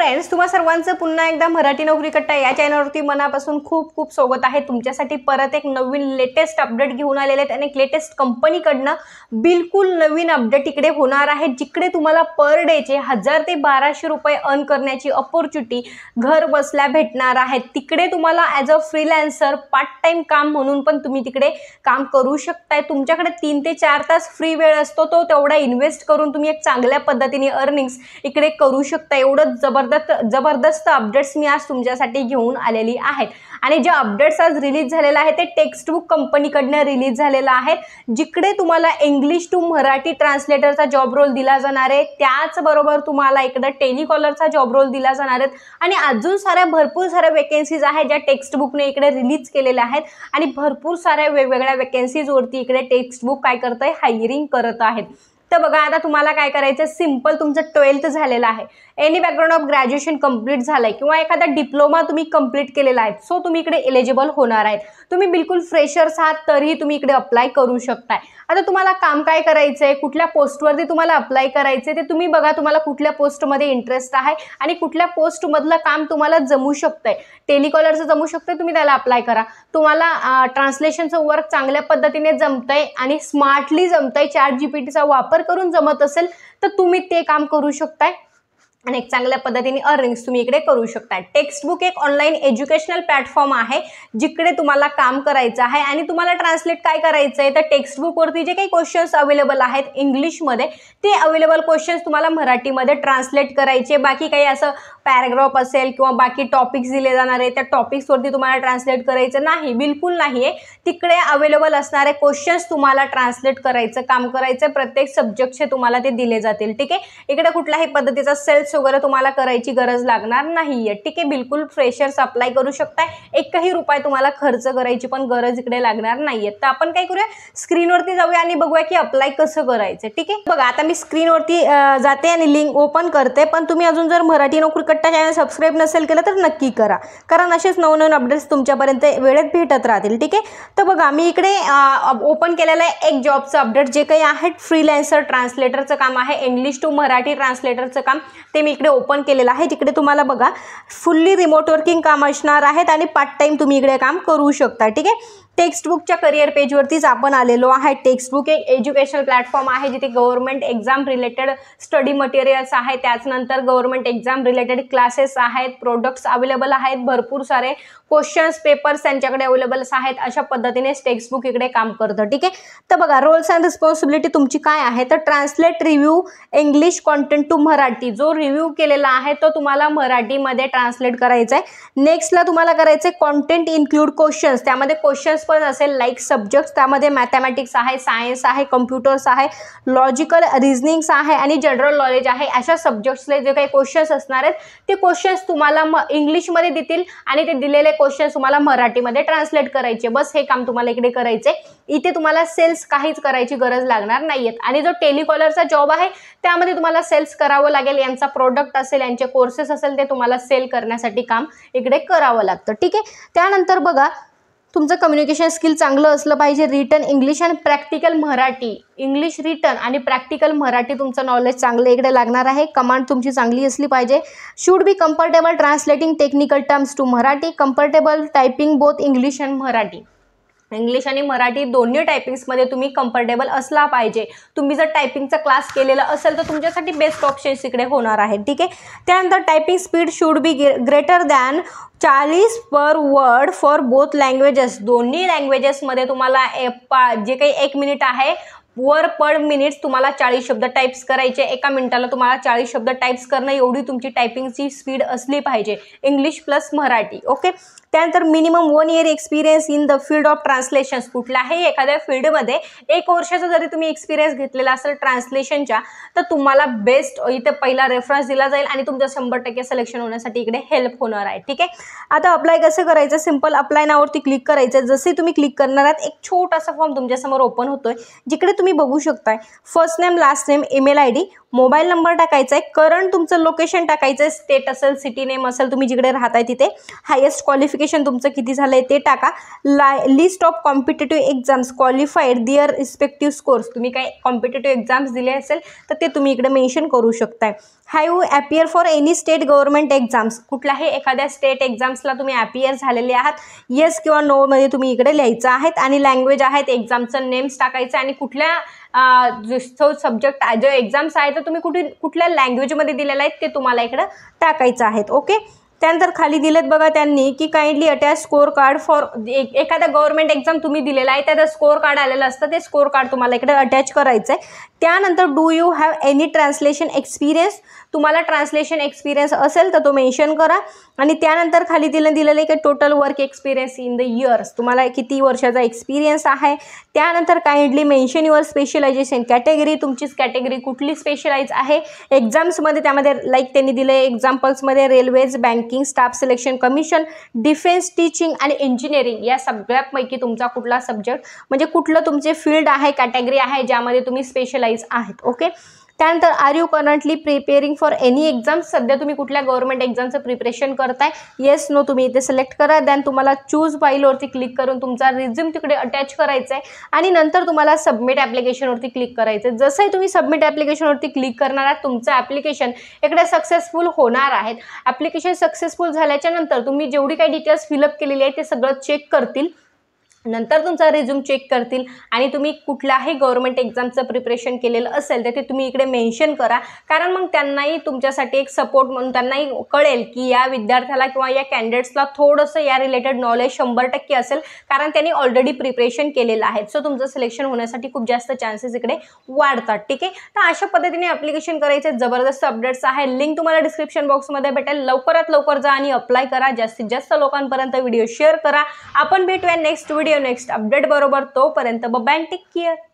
friends तुम्हा सर्वांचं पुन्हा एकदा मराठी नोकरी कट्टा या चॅनलवरती मनापासून खूप खूप स्वागत आहे तुमच्यासाठी परत एक नवीन लेटेस्ट अपडेट घेऊन आलेले आहेत आणि एक लेटेस्ट कंपनीकडनं बिलकुल नवीन अपडेट इकडे होणार आहे जिकडे तुम्हाला पर डेचे हजार ते बाराशे रुपये अर्न करण्याची अपॉर्च्युनिटी घर बसल्या भेटणार आहे तिकडे तुम्हाला as a freelancer part time काम म्हणून पण तुम्ही तिकडे काम करू शकताय तुमच्याकडे तीन ते चार तास फ्री वेळ असतो तो तेवढा इन्व्हेस्ट करून तुम्ही एक चांगल्या पद्धतीने अर्निंग्स इकडे करू शकता एवढंच जबरदस्त जबरदस्त जबरदस्त अपडेट्स मी आज तुमच्यासाठी घेऊन आलेली आहेत आणि जे अपडेट्स आज रिलीज झालेलं आहे ते टेक्स्टबुक कंपनीकडनं रिलीज झालेलं आहे जिकडे तुम्हाला इंग्लिश टू मराठी ट्रान्सलेटरचा जॉब रोल दिला जाणार आहे त्याचबरोबर तुम्हाला इकडं टेलिकॉलरचा जॉब रोल दिला जाणार आहेत आणि अजून साऱ्या भरपूर साऱ्या वेकेन्सीज आहेत ज्या टेक्स्टबुकने इकडे रिलीज केलेल्या आहेत आणि भरपूर साऱ्या वेगवेगळ्या वेकेन्सीजवरती इकडे टेक्स्टबुक काय करत आहे हायरिंग करत आहेत तर बघा आता तुम्हाला काय करायचं सिम्पल तुमचं ट्वेल्थ झालेलं आहे any background of graduation complete झालाय किंवा एखादा डिप्लोमा तुम्ही कंप्लीट केलेला आहे सो तुम्ही इकडे एलिजिबल होणार आहेत तुम्ही बिलकुल फ्रेशर्स आहात तरीही तुम्ही इकडे अप्लाय करू शकताय आता तुम्हाला काम काय करायचं आहे कुठल्या पोस्टवरती तुम्हाला अप्लाय करायचं आहे ते तुम्ही बघा तुम्हाला कुठल्या पोस्टमध्ये इंटरेस्ट आहे आणि कुठल्या पोस्टमधलं काम तुम्हाला जमू शकतंय टेलिकॉलरचं जमू शकतं तुम्ही त्याला अप्लाय करा तुम्हाला ट्रान्सलेशनचं वर्क चांगल्या पद्धतीने जमतंय आणि स्मार्टली जमतंय पी टीचा वापर करून जमत असेल तर तुम्ही ते काम करू शकताय आणि एक चांगल्या पद्धतीने अर्निंग्स तुम्ही इकडे करू शकता टेक्स्टबुक एक ऑनलाईन एज्युकेशनल प्लॅटफॉर्म आहे जिकडे तुम्हाला काम करायचं आहे आणि तुम्हाला ट्रान्सलेट काय करायचं आहे तर टेक्स्टबुकवरती जे काही क्वेश्चन्स अवेलेबल आहेत इंग्लिशमध्ये ते अवेलेबल क्वेश्चन्स तुम्हाला मराठीमध्ये ट्रान्सलेट करायचे बाकी काही असं पॅराग्राफ असेल किंवा बाकी टॉपिक्स दिले जाणार आहे त्या टॉपिक्सवरती तुम्हाला ट्रान्सलेट करायचं नाही बिलकुल नाही आहे तिकडे अवेलेबल असणारे क्वेश्चन्स तुम्हाला ट्रान्सलेट करायचं काम करायचं प्रत्येक सब्जेक्टचे तुम्हाला ते दिले जातील ठीक आहे इकडे कुठल्याही पद्धतीचा सेल्स वगैरे तुम्हाला करायची गरज लागणार नाही ठीक आहे बिलकुल फ्रेशर्स अप्लाय करू शकताय एकही रुपये तुम्हाला खर्च करायची पण गरज इकडे लागणार नाही तर आपण काय करूया स्क्रीनवरती जाऊया आणि बघूया की अप्लाय कसं करायचं ठीक आहे बघा आता मी स्क्रीनवरती जाते आणि लिंक ओपन करते पण तुम्ही अजून जर मराठी नोकरी कट्टा चॅनल सबस्क्राईब नसेल केलं तर नक्की करा कारण असेच नवनवीन अपडेट्स तुमच्यापर्यंत वेळेत भेटत राहतील ठीक आहे तर बघा मी इकडे ओपन केलेलं आहे एक जॉबचं अपडेट जे काही आहे फ्रीलॅन्सर ट्रान्सलेटरचं काम आहे इंग्लिश टू मराठी ट्रान्सलेटरचं काम ते मी इकडे ओपन केलेलं आहे जिकडे तुम्हाला बघा फुल्ली रिमोट वर्किंग काम असणार आहेत आणि पार्ट टाईम तुम्ही इकडे काम करू शकता ठीक आहे टेक्स्टबुकच्या करिअर पेजवरतीच आपण आलेलो आहे टेक्स्टबुक एक एज्युकेशनल प्लॅटफॉर्म आहे जिथे government exam related study materials आहे त्याचनंतर गव्हर्नमेंट एक्झाम रिलेटेड क्लासेस आहेत प्रोडक्ट्स अवेलेबल आहेत भरपूर सारे क्वेश्चन्स पेपर्स त्यांच्याकडे अवेलेबल आहेत अशा पद्धतीनेच टेक्स्टबुक इकडे काम करतं ठीक आहे तर बघा रोल्स अँड रिस्पॉन्सिबिलिटी तुमची काय आहे तर translate review English content to Marathi जो रिव्ह्यू केलेला आहे तो तुम्हाला मराठीमध्ये ट्रान्सलेट करायचा आहे नेक्स्टला तुम्हाला करायचं आहे कॉन्टेंट इन्क्लूड क्वेश्चन्स त्यामध्ये क्वेश्चन्स असेल लाईक सब्जेक्ट्स त्यामध्ये मॅथमॅटिक्स आहे सायन्स आहे कम्प्युटर्स आहे लॉजिकल रिझनिंग्स आहे आणि जनरल नॉलेज आहे अशा सब्जेक्ट्सले जे काही क्वेश्चन्स असणार आहेत ते क्वेश्चन्स तुम्हाला म इंग्लिशमध्ये देतील आणि ते दिलेले क्वेश्चन्स तुम्हाला मराठीमध्ये ट्रान्सलेट करायचे बस हे काम तुम्हाला इकडे करायचे इथे तुम्हाला सेल्स काहीच करायची गरज लागणार नाही आणि जो टेलिकॉलरचा जॉब आहे त्यामध्ये तुम्हाला सेल्स करावं लागेल यांचा प्रोडक्ट असेल यांचे कोर्सेस असेल ते तुम्हाला सेल करण्यासाठी काम इकडे करावं लागतं ठीक आहे त्यानंतर बघा तुमचं कम्युनिकेशन स्किल चांगलं असलं पाहिजे written English and practical Marathi English written आणि प्रॅक्टिकल मराठी तुमचं नॉलेज चांगलं इकडे लागणार आहे कमांड तुमची चांगली असली पाहिजे should be comfortable translating technical terms to Marathi comfortable typing both English and Marathi English आणि मराठी दोन्ही टायपिंग्समध्ये तुम्ही कम्फर्टेबल असला पाहिजे तुम्ही जर टायपिंगचा क्लास केलेला असेल तर तुमच्यासाठी बेस्ट ऑप्शन्स इकडे होणार आहे ठीक आहे त्यानंतर typing speed should be greater than चाळीस per word for both languages दोन्ही लँग्वेजेसमध्ये तुम्हाला ए पा जे काही एक मिनिट आहे वर पर मिनिट्स तुम्हाला चाळीस शब्द टाईप्स करायचे एका मिनिटाला तुम्हाला चाळीस शब्द टाईप्स करणं एवढी तुमची टायपिंगची स्पीड असली पाहिजे इंग्लिश प्लस मराठी ओके त्यानंतर minimum one year experience in the field of translations आहे एखाद्या फील्डमध्ये एक वर्षाचा जरी तुम्ही एक्सपिरियन्स घेतलेला असेल ट्रान्सलेशनच्या तर तुम्हाला बेस्ट इथे पहिला रेफरन्स दिला जाईल आणि तुमचं शंभर टक्के सिलेक्शन होण्यासाठी इकडे हेल्प होणार आहे ठीक आहे आता अप्लाय कसं करायचं सिम्पल अप्लाय नावरती क्लिक करायचं जसे तुम्ही क्लिक करणार आहात एक छोटासा फॉर्म तुमच्यासमोर ओपन होतोय जिकडे तुम्ही बघू शकताय first name last name email ID mobile number टाकायचा आहे करंट तुमचं लोकेशन टाकायचं आहे स्टेट असेल सिटी नेम असेल तुम्ही जिकडे राहताय तिथे हायेस्ट क्वालिफिक क्वालिफिकेशन तुमचं किती झालं आहे ते टाका ला list of competitive exams qualified their respective scores तुम्ही काय कॉम्पिटेटिव्ह एक्झाम्स दिले असेल तर ते तुम्ही इकडे मेन्शन करू शकताय have you appear for any state government exams कुठल्याही एखाद्या स्टेट एक्झाम्सला तुम्ही अपियर झालेले आहात येस किंवा नोमध्ये तुम्ही इकडे लिहायचं आहेत आणि लँग्वेज आहेत एक्झामचं नेम्स टाकायचं आणि कुठल्या जो सब्जेक्ट जो एक्झाम्स आहे तर तुम्ही कुठे कुठल्या लँग्वेजमध्ये दिलेला आहेत ते तुम्हाला इकडं टाकायचं आहेत ओके त्यानंतर खाली दिलेत बघा त्यांनी की kindly attach score card for एखादा गव्हर्नमेंट एक्झाम तुम्ही दिलेला आहे त्याचा स्कोअर कार्ड आलेलं असतं ते स्कोअर कार्ड तुम्हाला इकडे अटॅच करायचं आहे त्यानंतर do you have any translation experience तुम्हाला ट्रान्सलेशन एक्सपिरियन्स असेल तर तो मेन्शन करा आणि त्यानंतर खाली तिला दिलेलं आहे की total work experience in the years तुम्हाला किती वर्षाचा एक्सपिरियन्स आहे त्यानंतर kindly mention your specialization category तुमचीच कॅटेगरी कुठली स्पेशलाइज आहे एक्झाम्समध्ये त्यामध्ये लाईक त्यांनी दिले एक्झाम्पल्समध्ये railways banking staff selection commission defence teaching आणि इंजिनिअरिंग या सगळ्यापैकी तुमचा कुठला सब्जेक्ट म्हणजे कुठलं तुमचे फील्ड आहे कॅटेगरी आहे ज्यामध्ये तुम्ही स्पेशलाइज आहेत ओके त्यानंतर are you currently preparing for any exam सध्या तुम्ही कुठल्या गव्हर्मेंट एक्झामचं प्रिपरेशन करताय येस नो तुम्ही इथे सिलेक्ट करा दॅन तुम्हाला चूज फाईलवरती क्लिक करून तुमचा रिझ्युम तिकडे अटॅच करायचा आहे आणि नंतर तुम्हाला सबमिट ॲप्लिकेशनवरती क्लिक करायचं आहे जसंही तुम्ही सबमिट ॲप्लिकेशनवरती क्लिक करणार आहात तुमचं ॲप्लिकेशन इकडे सक्सेसफुल होणार आहेत ॲप्लिकेशन सक्सेसफुल झाल्याच्यानंतर तुम्ही जेवढी काही डिटेल्स फिलअप केलेली आहे ते सगळं चेक करतील नंतर तुमचा रिझ्यूम चेक करतील आणि तुम्ही कुठल्याही गव्हर्मेंट एक्झामचं प्रिपरेशन केलेलं असेल तर ते तुम्ही इकडे मेन्शन करा कारण मग त्यांनाही तुमच्यासाठी एक सपोर्ट म्हणून त्यांनाही कळेल की या विद्यार्थ्याला किंवा या कॅन्डिडेट्सला थोडंसं या रिलेटेड नॉलेज शंभर टक्के असेल कारण त्यांनी ऑलरेडी प्रिपरेशन केलेलं आहे सो तुमचं सिलेक्शन होण्यासाठी खूप जास्त चान्सेस इकडे वाढतात ठीक आहे तर अशा पद्धतीने अप्लिकेशन करायचे जबरदस्त अपडेट्स आहे लिंक तुम्हाला डिस्क्रिप्शन बॉक्समध्ये भेटेल लवकरात लवकर जा आणि अप्लाय करा जास्तीत जास्त लोकांपर्यंत व्हिडिओ शेअर करा आपण भेटूया नेक्स्ट व्हिडिओ नेक्स्ट अपडेट बरोबर तोपर्यंत बँक टेक केअर